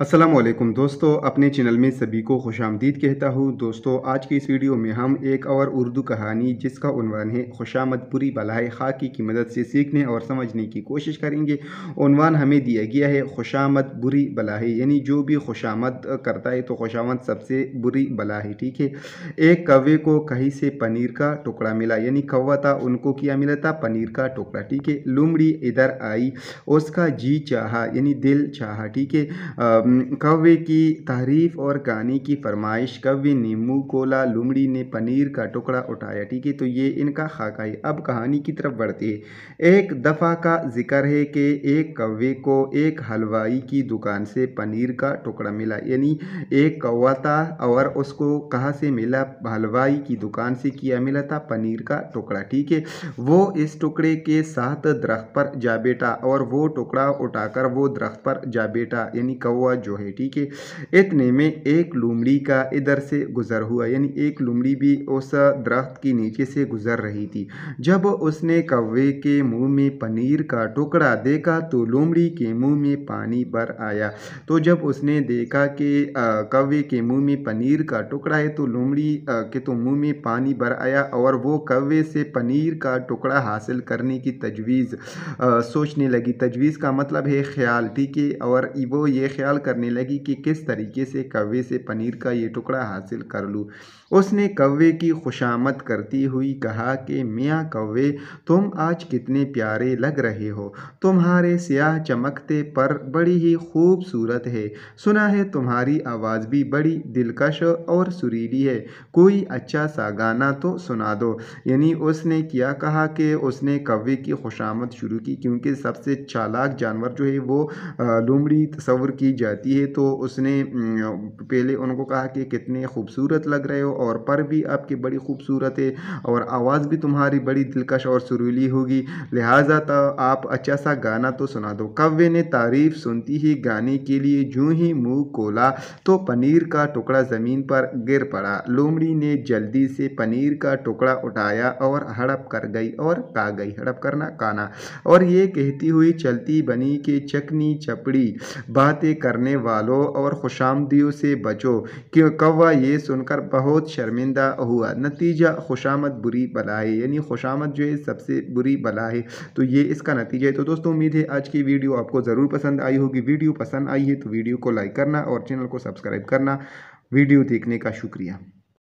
असलम दोस्तों अपने चैनल में सभी को खुश आमदीद कहता हूँ दोस्तों आज की इस वीडियो में हम एक और उर्दू कहानी जिसका उनवान है खुशामद बुरी बलाए खाकी की मदद से सीखने और समझने की कोशिश करेंगे उनवान हमें दिया गया है खुशामद बुरी बलाहे यानी जो भी खुशामद करता है तो खुशामद सबसे बुरी बला ठीक है एक कौे को कहीं से पनीर का टुकड़ा मिला यानी कौवा था उनको क्या मिला था पनीर का टुकड़ा ठीक है लुमड़ी इधर आई उसका जी चाह यानी दिल चाह ठीक है कव्य की तारीफ़ और कहानी की फरमाइश कव्य नीमू कोला लुमड़ी ने पनीर का टुकड़ा उठाया ठीक है तो ये इनका खाका है अब कहानी की तरफ बढ़ती है एक दफ़ा का जिक्र है कि एक कव्य को एक हलवाई की दुकान से पनीर का टुकड़ा मिला यानी एक कौवा था और उसको कहाँ से मिला हलवाई की दुकान से किया मिला था पनीर का टुकड़ा ठीक है वो इस टुकड़े के साथ दरख्त पर जा बैठा और वो टुकड़ा उठाकर वो दरख्त पर जा बैठा यानी कौवा हुआ जो है ठीक है इतने में एक लुमड़ी का इधर से गुजर हुआ यानी एक लुमड़ी भी उस दरख्त के नीचे से गुजर रही थी जब उसने कौवे के मुंह में पनीर का टुकड़ा देखा तो लुमड़ी के मुंह में पानी भर आया तो जब उसने देखा कि कौवे के मुंह में पनीर का टुकड़ा है तो लुमड़ी के तो मुंह में पानी भर आया और वो कौवे से पनीर का टुकड़ा हासिल करने की तजवीज़ सोचने लगी तजवीज़ का मतलब है ख्याल ठीक है और वो ये ख्याल करने लगी कि किस तरीके से कव्वे से पनीर का ये टुकड़ा हासिल कर लूँ उसने कव्वे की खुशामद करती हुई कहा कि मियाँ कव्वे तुम आज कितने प्यारे लग रहे हो तुम्हारे स्याह चमकते पर बड़ी ही खूबसूरत है सुना है तुम्हारी आवाज़ भी बड़ी दिलकश और सुरीली है कोई अच्छा सा गाना तो सुना दो यानी उसने क्या कहा कि उसने कव्वे की खुशामद शुरू की क्योंकि सबसे चालाक जानवर जो है वो लोमड़ी तस्वर की जा जाती है तो उसने पहले उनको कहा कि कितने खूबसूरत लग रहे हो और पर भी आपकी बड़ी खूबसूरत है और आवाज़ भी तुम्हारी बड़ी दिलकश और सुरीली होगी लिहाजा तो आप अच्छा सा गाना तो सुना दो कव्य ने तारीफ़ सुनती ही गाने के लिए जूँ ही मुँह खोला तो पनीर का टुकड़ा ज़मीन पर गिर पड़ा लोमड़ी ने जल्दी से पनीर का टुकड़ा उठाया और हड़प कर गई और का गई हड़प करना काना और ये कहती हुई चलती बनी कि चकनी चपड़ी बातें करने करने वालों और खुशामदियों से बचो क्यों कौवा ये सुनकर बहुत शर्मिंदा हुआ नतीजा खुशामद बुरी बला है यानी खुशामद जो है सबसे बुरी बला है तो ये इसका नतीजा है तो दोस्तों उम्मीद है आज की वीडियो आपको ज़रूर पसंद आई होगी वीडियो पसंद आई है तो वीडियो को लाइक करना और चैनल को सब्सक्राइब करना वीडियो देखने का शुक्रिया